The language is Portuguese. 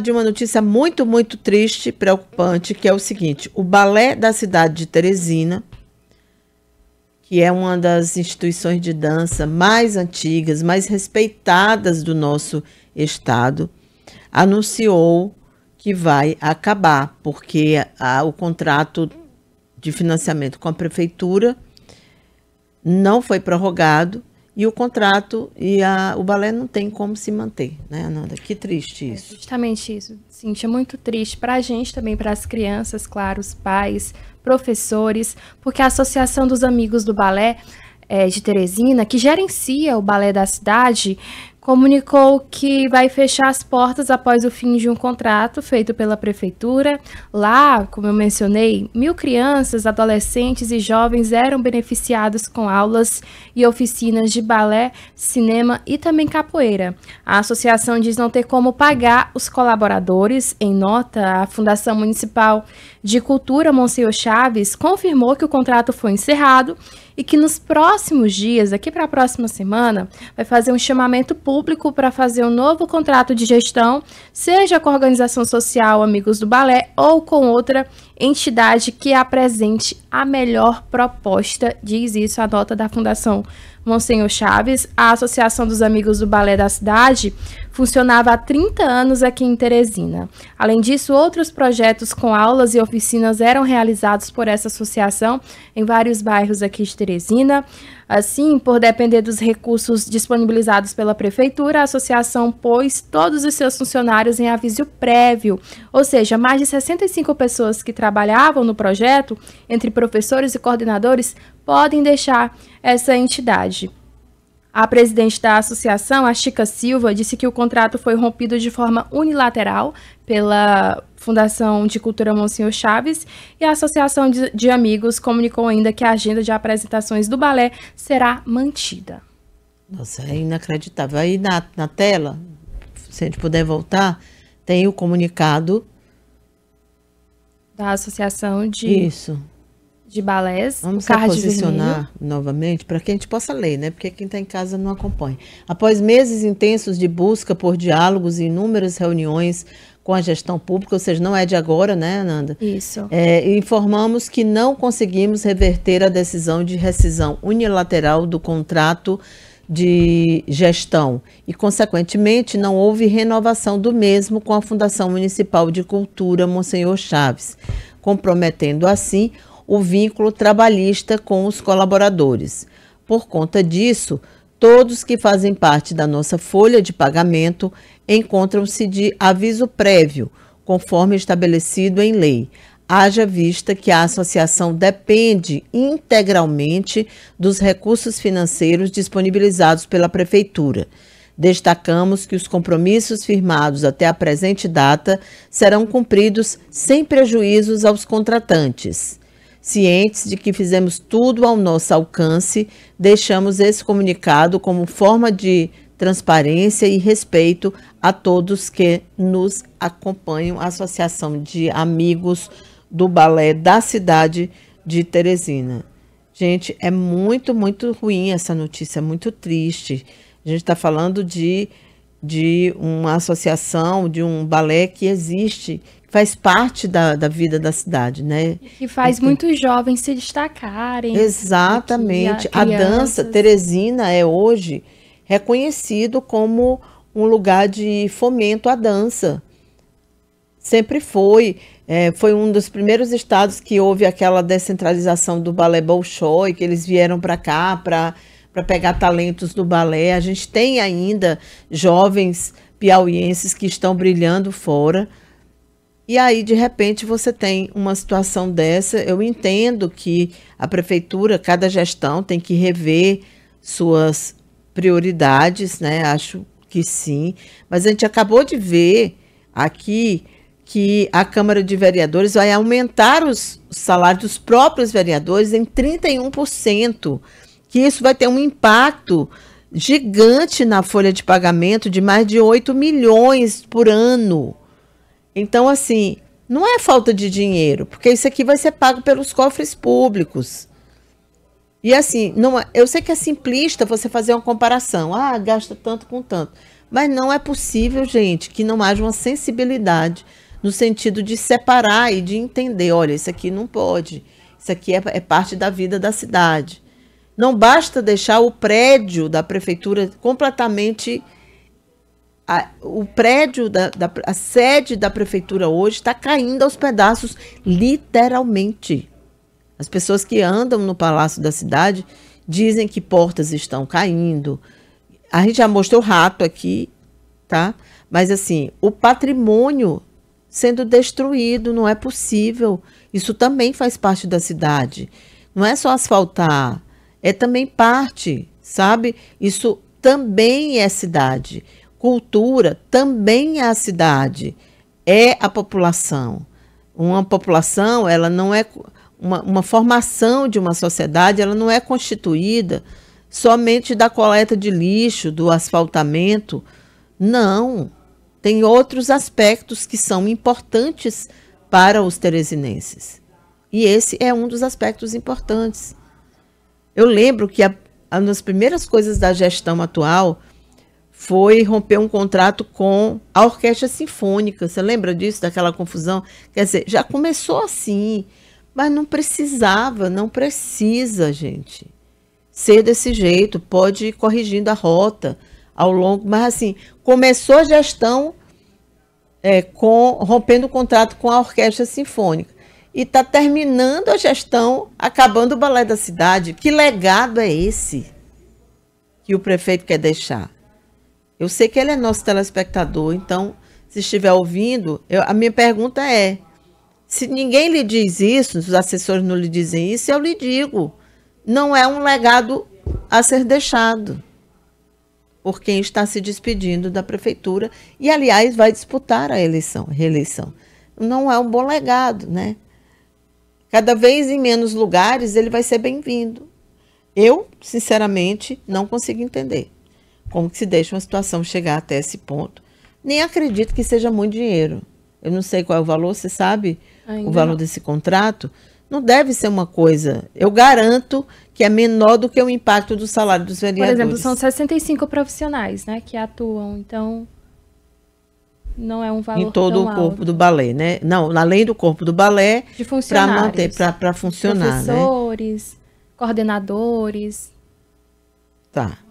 de uma notícia muito, muito triste e preocupante, que é o seguinte: o Balé da cidade de Teresina, que é uma das instituições de dança mais antigas, mais respeitadas do nosso estado, anunciou que vai acabar, porque a, o contrato de financiamento com a prefeitura não foi prorrogado e o contrato e a, o balé não tem como se manter, né, Ananda? Que triste é isso. É justamente isso, Cintia, muito triste para a gente também, para as crianças, claro, os pais, professores, porque a Associação dos Amigos do Balé é, de Teresina, que gerencia o balé da cidade, comunicou que vai fechar as portas após o fim de um contrato feito pela prefeitura. Lá, como eu mencionei, mil crianças, adolescentes e jovens eram beneficiados com aulas e oficinas de balé, cinema e também capoeira. A associação diz não ter como pagar os colaboradores. Em nota, a Fundação Municipal de Cultura Monsenhor Chaves confirmou que o contrato foi encerrado e que nos próximos dias, aqui para a próxima semana, vai fazer um chamamento público para fazer um novo contrato de gestão, seja com a organização social Amigos do Balé ou com outra entidade que apresente a melhor proposta, diz isso a nota da Fundação Monsenhor Chaves. A Associação dos Amigos do Balé da Cidade funcionava há 30 anos aqui em Teresina. Além disso, outros projetos com aulas e oficinas eram realizados por essa associação em vários bairros aqui de Teresina. Assim, por depender dos recursos disponibilizados pela prefeitura, a associação pôs todos os seus funcionários em aviso prévio, ou seja, mais de 65 pessoas que trabalhavam no projeto, entre professores e coordenadores, podem deixar essa entidade. A presidente da associação, a Chica Silva, disse que o contrato foi rompido de forma unilateral pela Fundação de Cultura Monsenhor Chaves e a Associação de, de Amigos comunicou ainda que a agenda de apresentações do balé será mantida. Nossa, é inacreditável. Aí na, na tela, se a gente puder voltar, tem o comunicado da Associação de Isso de balés. Vamos se posicionar vermelho. novamente para que a gente possa ler, né? Porque quem está em casa não acompanha. Após meses intensos de busca por diálogos e inúmeras reuniões com a gestão pública, ou seja, não é de agora, né, Ananda? Isso. É, informamos que não conseguimos reverter a decisão de rescisão unilateral do contrato de gestão e, consequentemente, não houve renovação do mesmo com a Fundação Municipal de Cultura Monsenhor Chaves, comprometendo assim o vínculo trabalhista com os colaboradores. Por conta disso, todos que fazem parte da nossa folha de pagamento encontram-se de aviso prévio, conforme estabelecido em lei, haja vista que a associação depende integralmente dos recursos financeiros disponibilizados pela Prefeitura. Destacamos que os compromissos firmados até a presente data serão cumpridos sem prejuízos aos contratantes. Cientes de que fizemos tudo ao nosso alcance, deixamos esse comunicado como forma de transparência e respeito a todos que nos acompanham, a Associação de Amigos do Balé da cidade de Teresina. Gente, é muito, muito ruim essa notícia, é muito triste. A gente está falando de, de uma associação, de um balé que existe, faz parte da, da vida da cidade, né? E faz então muitos jovens se destacarem. Né, Exatamente. A, a dança, Teresina é hoje reconhecido como um lugar de fomento à dança. Sempre foi. É, foi um dos primeiros estados que houve aquela descentralização do balé Bolshoi, que eles vieram para cá para pegar talentos do balé. A gente tem ainda jovens piauienses que estão brilhando fora. E aí, de repente, você tem uma situação dessa. Eu entendo que a prefeitura, cada gestão, tem que rever suas prioridades, né? Acho que sim. Mas a gente acabou de ver aqui que a Câmara de Vereadores vai aumentar os salários dos próprios vereadores em 31%, que isso vai ter um impacto gigante na folha de pagamento de mais de 8 milhões por ano. Então, assim, não é falta de dinheiro, porque isso aqui vai ser pago pelos cofres públicos. E assim, não, é, eu sei que é simplista você fazer uma comparação. Ah, gasta tanto com tanto. Mas não é possível, gente, que não haja uma sensibilidade no sentido de separar e de entender: olha, isso aqui não pode, isso aqui é, é parte da vida da cidade. Não basta deixar o prédio da prefeitura completamente a, o prédio da, da a sede da prefeitura hoje está caindo aos pedaços, literalmente. As pessoas que andam no palácio da cidade dizem que portas estão caindo. A gente já mostrou o rato aqui, tá? Mas assim, o patrimônio sendo destruído, não é possível. Isso também faz parte da cidade. Não é só asfaltar, é também parte, sabe? Isso também é cidade cultura também é a cidade, é a população. Uma população, ela não é uma, uma formação de uma sociedade, ela não é constituída somente da coleta de lixo, do asfaltamento. Não, tem outros aspectos que são importantes para os teresinenses. E esse é um dos aspectos importantes. Eu lembro que a, a, primeiras coisas da gestão atual foi romper um contrato com a Orquestra Sinfônica. Você lembra disso, daquela confusão? Quer dizer, já começou assim, mas não precisava, não precisa, gente, ser desse jeito. Pode ir corrigindo a rota ao longo, mas assim, começou a gestão é, com, rompendo o contrato com a Orquestra Sinfônica. E está terminando a gestão, acabando o Balé da Cidade. Que legado é esse que o prefeito quer deixar? Eu sei que ele é nosso telespectador, então, se estiver ouvindo, eu, a minha pergunta é: se ninguém lhe diz isso, se os assessores não lhe dizem isso, eu lhe digo, não é um legado a ser deixado por quem está se despedindo da prefeitura e, aliás, vai disputar a eleição, reeleição. Não é um bom legado, né? Cada vez em menos lugares ele vai ser bem-vindo. Eu, sinceramente, não consigo entender. Como que se deixa uma situação chegar até esse ponto? Nem acredito que seja muito dinheiro. Eu não sei qual é o valor, você sabe Ainda o valor não. desse contrato? Não deve ser uma coisa. Eu garanto que é menor do que o impacto do salário dos vereadores. Por exemplo, são 65 profissionais, né, que atuam. Então, não é um valor em todo o corpo alto. do balé, né? Não, além do corpo do balé, para manter, para funcionar, né? professores, né? coordenadores. Tá.